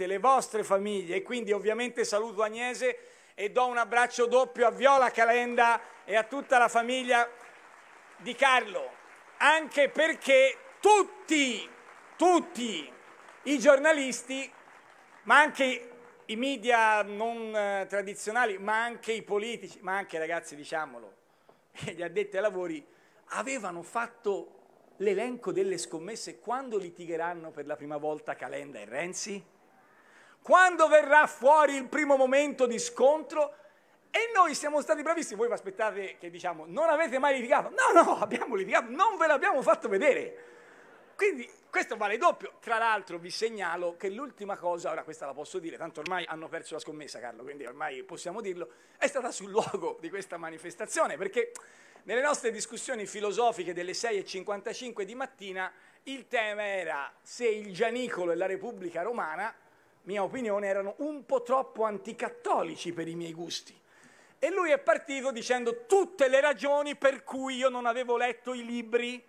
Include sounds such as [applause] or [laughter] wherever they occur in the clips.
sicuramente le vostre famiglie e quindi ovviamente saluto Agnese e do un abbraccio doppio a Viola Calenda e a tutta la famiglia di Carlo, anche perché tutti, tutti i giornalisti, ma anche i media non eh, tradizionali, ma anche i politici, ma anche ragazzi diciamolo, [laughs] gli addetti ai lavori, avevano fatto l'elenco delle scommesse quando litigheranno per la prima volta Calenda e Renzi? quando verrà fuori il primo momento di scontro e noi siamo stati bravissimi, voi vi aspettate che diciamo non avete mai litigato, no no [laughs] abbiamo litigato, non ve l'abbiamo fatto vedere. Quindi questo vale doppio, tra l'altro vi segnalo che l'ultima cosa, ora questa la posso dire, tanto ormai hanno perso la scommessa Carlo, quindi ormai possiamo dirlo, è stata sul luogo di questa manifestazione, perché nelle nostre discussioni filosofiche delle 6.55 di mattina il tema era se il Gianicolo e la Repubblica Romana mia opinione, erano un po' troppo anticattolici per i miei gusti. E lui è partito dicendo tutte le ragioni per cui io non avevo letto i libri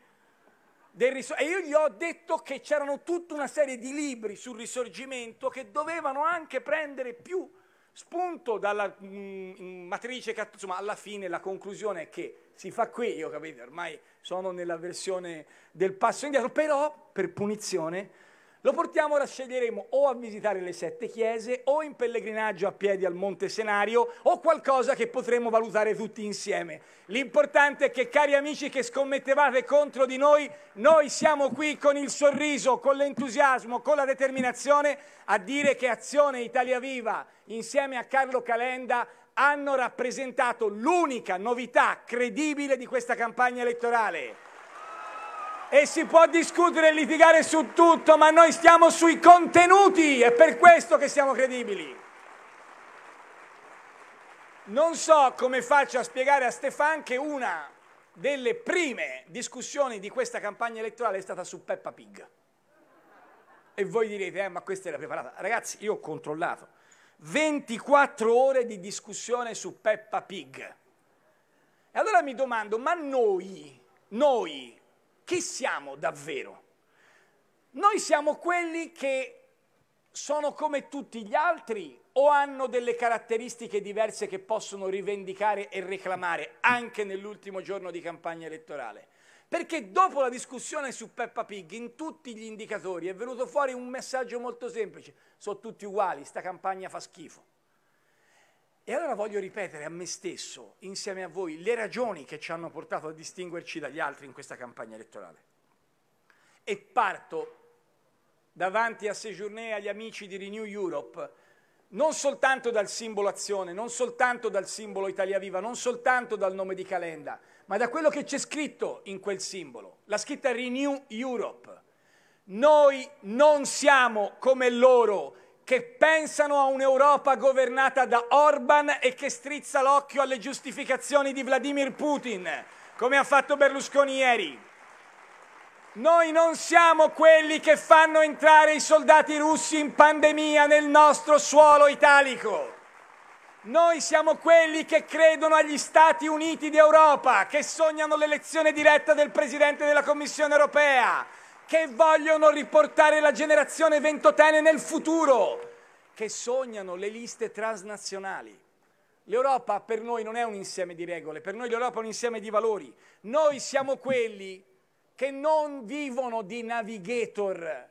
del Risorgimento. E io gli ho detto che c'erano tutta una serie di libri sul Risorgimento che dovevano anche prendere più spunto dalla mh, mm, mm, matrice cattolica. Insomma, alla fine la conclusione è che si fa qui, io capite, ormai sono nella versione del passo indietro, però per punizione lo portiamo, ora sceglieremo o a visitare le sette chiese, o in pellegrinaggio a piedi al Monte Senario, o qualcosa che potremo valutare tutti insieme. L'importante è che, cari amici che scommettevate contro di noi, noi siamo qui con il sorriso, con l'entusiasmo, con la determinazione a dire che Azione Italia Viva, insieme a Carlo Calenda, hanno rappresentato l'unica novità credibile di questa campagna elettorale e si può discutere e litigare su tutto, ma noi stiamo sui contenuti, è per questo che siamo credibili. Non so come faccio a spiegare a Stefan che una delle prime discussioni di questa campagna elettorale è stata su Peppa Pig. E voi direte, eh, ma questa era preparata. Ragazzi, io ho controllato. 24 ore di discussione su Peppa Pig. E allora mi domando, ma noi, noi, chi siamo davvero? Noi siamo quelli che sono come tutti gli altri o hanno delle caratteristiche diverse che possono rivendicare e reclamare anche nell'ultimo giorno di campagna elettorale. Perché dopo la discussione su Peppa Pig in tutti gli indicatori è venuto fuori un messaggio molto semplice, sono tutti uguali, sta campagna fa schifo. E allora voglio ripetere a me stesso, insieme a voi, le ragioni che ci hanno portato a distinguerci dagli altri in questa campagna elettorale. E parto davanti a Sejourné e agli amici di Renew Europe, non soltanto dal simbolo azione, non soltanto dal simbolo Italia Viva, non soltanto dal nome di Calenda, ma da quello che c'è scritto in quel simbolo, la scritta Renew Europe. Noi non siamo come loro, che pensano a un'Europa governata da Orban e che strizza l'occhio alle giustificazioni di Vladimir Putin, come ha fatto Berlusconi ieri. Noi non siamo quelli che fanno entrare i soldati russi in pandemia nel nostro suolo italico. Noi siamo quelli che credono agli Stati Uniti d'Europa, che sognano l'elezione diretta del Presidente della Commissione europea, che vogliono riportare la generazione ventotene nel futuro, che sognano le liste transnazionali. L'Europa per noi non è un insieme di regole, per noi l'Europa è un insieme di valori. Noi siamo quelli che non vivono di navigator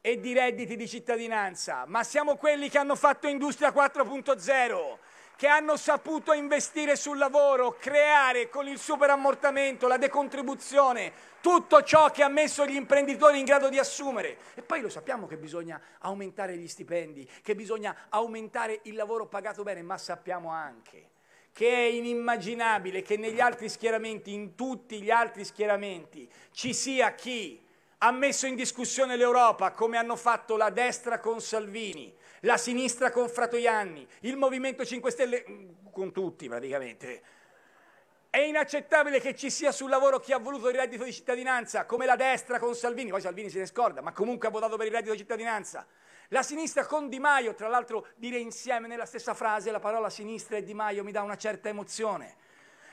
e di redditi di cittadinanza, ma siamo quelli che hanno fatto Industria 4.0, che hanno saputo investire sul lavoro, creare con il superammortamento, la decontribuzione, tutto ciò che ha messo gli imprenditori in grado di assumere. E poi lo sappiamo che bisogna aumentare gli stipendi, che bisogna aumentare il lavoro pagato bene, ma sappiamo anche che è inimmaginabile che negli altri schieramenti, in tutti gli altri schieramenti, ci sia chi ha messo in discussione l'Europa come hanno fatto la destra con Salvini, la sinistra con Fratoianni, il Movimento 5 Stelle mm, con tutti praticamente. È inaccettabile che ci sia sul lavoro chi ha voluto il reddito di cittadinanza, come la destra con Salvini, poi Salvini se ne scorda, ma comunque ha votato per il reddito di cittadinanza. La sinistra con Di Maio, tra l'altro dire insieme nella stessa frase la parola sinistra e Di Maio mi dà una certa emozione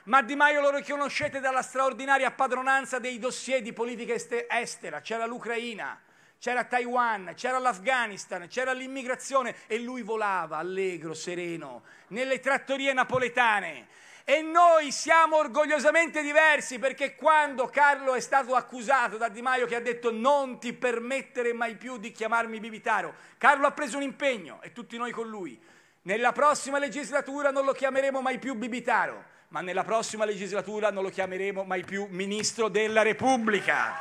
ma Di Maio lo riconoscete dalla straordinaria padronanza dei dossier di politica estera, c'era l'Ucraina, c'era Taiwan, c'era l'Afghanistan, c'era l'immigrazione e lui volava allegro, sereno, nelle trattorie napoletane. E noi siamo orgogliosamente diversi perché quando Carlo è stato accusato da Di Maio che ha detto non ti permettere mai più di chiamarmi Bibitaro, Carlo ha preso un impegno e tutti noi con lui. Nella prossima legislatura non lo chiameremo mai più Bibitaro ma nella prossima legislatura non lo chiameremo mai più Ministro della Repubblica.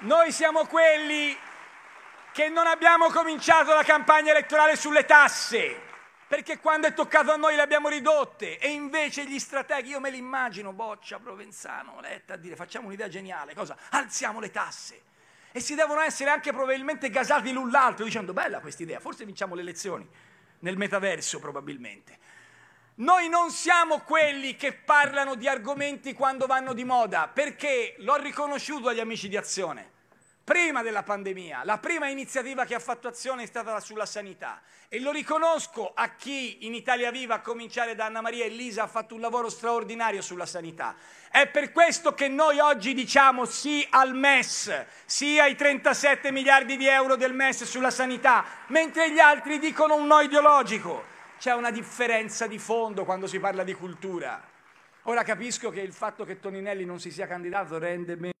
Noi siamo quelli che non abbiamo cominciato la campagna elettorale sulle tasse, perché quando è toccato a noi le abbiamo ridotte e invece gli strateghi, io me li immagino, Boccia, Provenzano, Letta, a dire facciamo un'idea geniale, cosa? Alziamo le tasse. E si devono essere anche probabilmente gasati l'un l'altro dicendo bella questa idea, forse vinciamo le elezioni nel metaverso probabilmente. Noi non siamo quelli che parlano di argomenti quando vanno di moda, perché l'ho riconosciuto agli amici di Azione. Prima della pandemia, la prima iniziativa che ha fatto Azione è stata sulla sanità e lo riconosco a chi in Italia Viva, a cominciare da Anna Maria e Elisa, ha fatto un lavoro straordinario sulla sanità. È per questo che noi oggi diciamo sì al MES, sì ai 37 miliardi di euro del MES sulla sanità, mentre gli altri dicono un no ideologico c'è una differenza di fondo quando si parla di cultura. Ora capisco che il fatto che Toninelli non si sia candidato rende meno...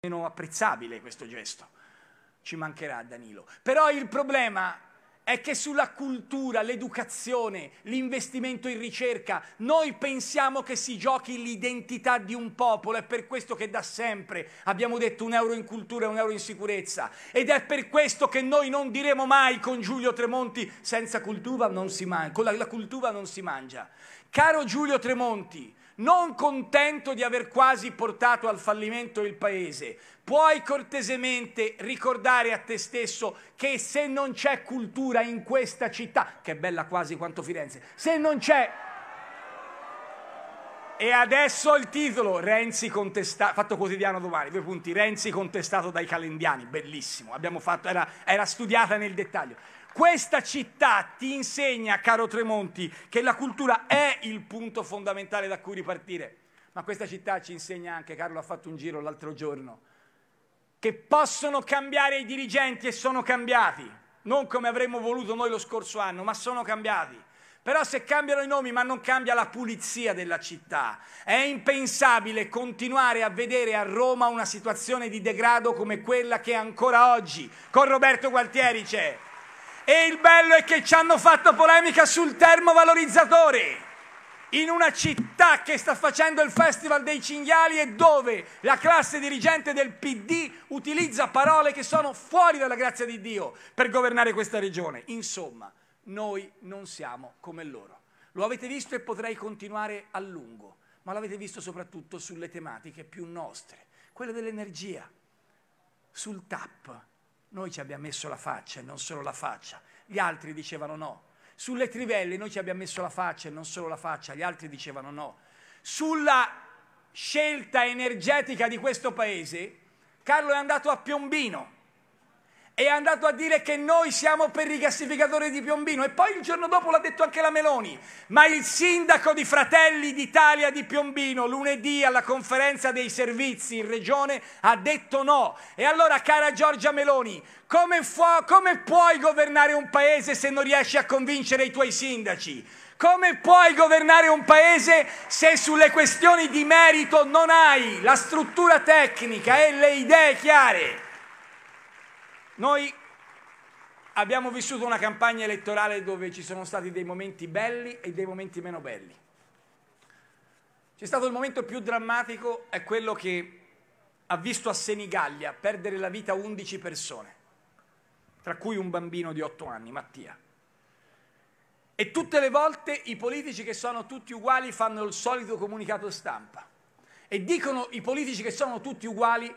meno apprezzabile questo gesto. Ci mancherà Danilo. Però il problema è che sulla cultura, l'educazione, l'investimento in ricerca, noi pensiamo che si giochi l'identità di un popolo, è per questo che da sempre abbiamo detto un euro in cultura e un euro in sicurezza ed è per questo che noi non diremo mai con Giulio Tremonti senza cultura non si mangia, con la, la cultura non si mangia. Caro Giulio Tremonti, non contento di aver quasi portato al fallimento il paese, puoi cortesemente ricordare a te stesso che se non c'è cultura in questa città, che è bella quasi quanto Firenze, se non c'è... E adesso il titolo, Renzi contestato, fatto quotidiano domani, due punti, Renzi contestato dai calendiani, bellissimo, abbiamo fatto, era, era studiata nel dettaglio. Questa città ti insegna, caro Tremonti, che la cultura è il punto fondamentale da cui ripartire. Ma questa città ci insegna anche, Carlo ha fatto un giro l'altro giorno, che possono cambiare i dirigenti e sono cambiati. Non come avremmo voluto noi lo scorso anno, ma sono cambiati. Però se cambiano i nomi ma non cambia la pulizia della città, è impensabile continuare a vedere a Roma una situazione di degrado come quella che ancora oggi con Roberto Gualtieri c'è. E il bello è che ci hanno fatto polemica sul termovalorizzatore. In una città che sta facendo il Festival dei Cinghiali e dove la classe dirigente del PD utilizza parole che sono fuori dalla grazia di Dio per governare questa regione. Insomma, noi non siamo come loro. Lo avete visto e potrei continuare a lungo, ma l'avete visto soprattutto sulle tematiche più nostre, quelle dell'energia, sul TAP, noi ci abbiamo messo la faccia e non solo la faccia. Gli altri dicevano no. Sulle trivelle noi ci abbiamo messo la faccia e non solo la faccia. Gli altri dicevano no. Sulla scelta energetica di questo paese, Carlo è andato a Piombino è andato a dire che noi siamo per i gassificatori di Piombino e poi il giorno dopo l'ha detto anche la Meloni, ma il sindaco di Fratelli d'Italia di Piombino lunedì alla conferenza dei servizi in regione ha detto no. E allora cara Giorgia Meloni, come, fu- come puoi governare un paese se non riesci a convincere i tuoi sindaci? Come puoi governare un paese se sulle questioni di merito non hai la struttura tecnica e le idee chiare? Noi abbiamo vissuto una campagna elettorale dove ci sono stati dei momenti belli e dei momenti meno belli. C'è stato il momento più drammatico, è quello che ha visto a Senigallia perdere la vita 11 persone, tra cui un bambino di 8 anni, Mattia. E tutte le volte i politici che sono tutti uguali fanno il solito comunicato stampa e dicono i politici che sono tutti uguali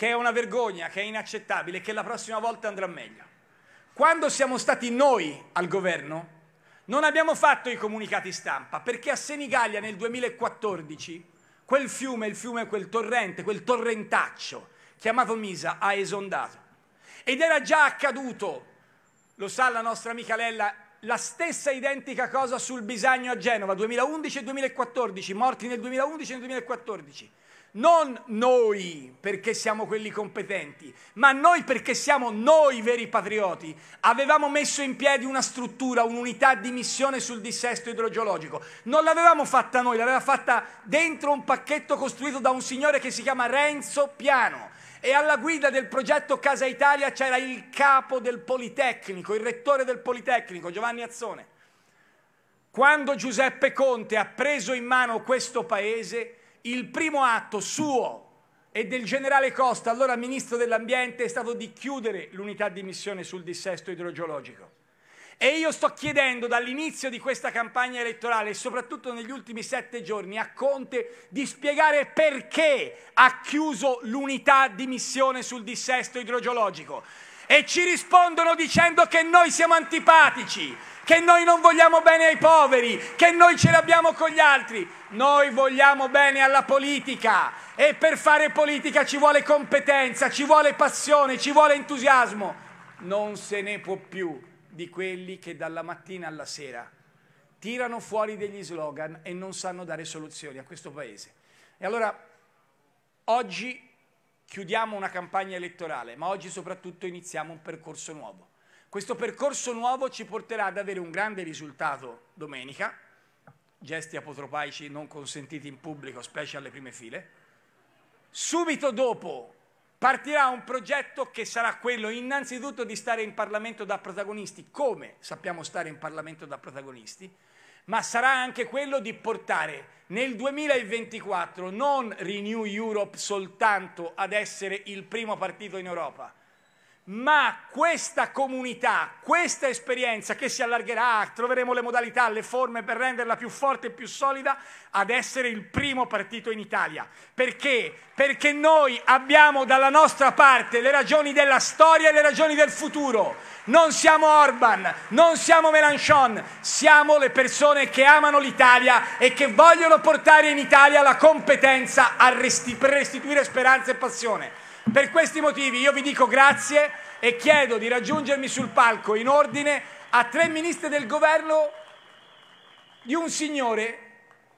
che è una vergogna, che è inaccettabile, che la prossima volta andrà meglio. Quando siamo stati noi al governo, non abbiamo fatto i comunicati stampa, perché a Senigallia nel 2014 quel fiume, il fiume, quel torrente, quel torrentaccio chiamato Misa ha esondato. Ed era già accaduto, lo sa la nostra amica Lella, la stessa identica cosa sul Bisagno a Genova, 2011 e 2014, morti nel 2011 e nel 2014 non noi perché siamo quelli competenti, ma noi perché siamo noi veri patrioti. Avevamo messo in piedi una struttura, un'unità di missione sul dissesto idrogeologico. Non l'avevamo fatta noi, l'aveva fatta dentro un pacchetto costruito da un signore che si chiama Renzo Piano. E alla guida del progetto Casa Italia c'era il capo del Politecnico, il rettore del Politecnico, Giovanni Azzone. Quando Giuseppe Conte ha preso in mano questo paese, il primo atto suo e del generale Costa, allora ministro dell'ambiente, è stato di chiudere l'unità di missione sul dissesto idrogeologico. E io sto chiedendo dall'inizio di questa campagna elettorale e soprattutto negli ultimi sette giorni a Conte di spiegare perché ha chiuso l'unità di missione sul dissesto idrogeologico e ci rispondono dicendo che noi siamo antipatici, che noi non vogliamo bene ai poveri, che noi ce l'abbiamo con gli altri. Noi vogliamo bene alla politica e per fare politica ci vuole competenza, ci vuole passione, ci vuole entusiasmo. Non se ne può più di quelli che dalla mattina alla sera tirano fuori degli slogan e non sanno dare soluzioni a questo Paese. E allora oggi chiudiamo una campagna elettorale, ma oggi soprattutto iniziamo un percorso nuovo. Questo percorso nuovo ci porterà ad avere un grande risultato domenica, gesti apotropaici non consentiti in pubblico, specie alle prime file. Subito dopo partirà un progetto che sarà quello innanzitutto di stare in Parlamento da protagonisti, come sappiamo stare in Parlamento da protagonisti, ma sarà anche quello di portare nel 2024 non Renew Europe soltanto ad essere il primo partito in Europa, ma questa comunità, questa esperienza che si allargherà, troveremo le modalità, le forme per renderla più forte e più solida, ad essere il primo partito in Italia. Perché? Perché noi abbiamo dalla nostra parte le ragioni della storia e le ragioni del futuro. Non siamo Orban, non siamo Mélenchon, siamo le persone che amano l'Italia e che vogliono portare in Italia la competenza resti per restituire speranza e passione. Per questi motivi io vi dico grazie e chiedo di raggiungermi sul palco in ordine a tre ministri del governo di un signore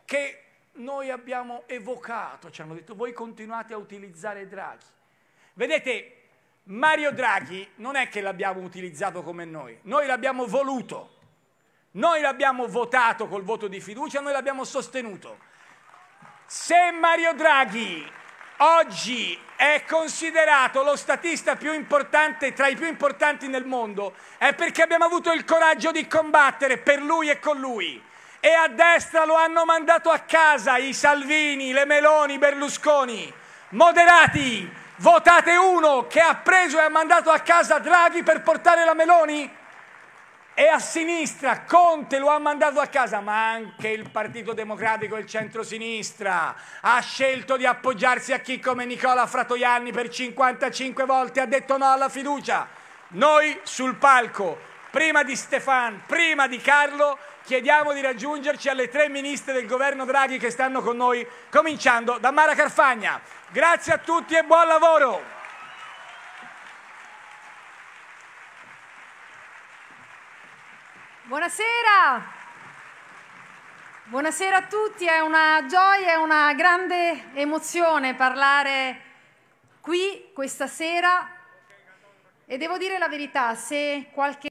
che noi abbiamo evocato, ci hanno detto voi continuate a utilizzare Draghi. Vedete, Mario Draghi non è che l'abbiamo utilizzato come noi, noi l'abbiamo voluto, noi l'abbiamo votato col voto di fiducia, noi l'abbiamo sostenuto. Se Mario Draghi oggi è considerato lo statista più importante, tra i più importanti nel mondo, è perché abbiamo avuto il coraggio di combattere per lui e con lui. E a destra lo hanno mandato a casa i Salvini, le Meloni, Berlusconi. Moderati, votate uno che ha preso e ha mandato a casa Draghi per portare la Meloni? e a sinistra Conte lo ha mandato a casa, ma anche il Partito Democratico e il centrosinistra ha scelto di appoggiarsi a chi come Nicola Fratoianni per 55 volte ha detto no alla fiducia. Noi sul palco, prima di Stefan, prima di Carlo, chiediamo di raggiungerci alle tre ministre del governo Draghi che stanno con noi, cominciando da Mara Carfagna. Grazie a tutti e buon lavoro! Buonasera. Buonasera a tutti, è una gioia, è una grande emozione parlare qui questa sera e devo dire la verità, se qualche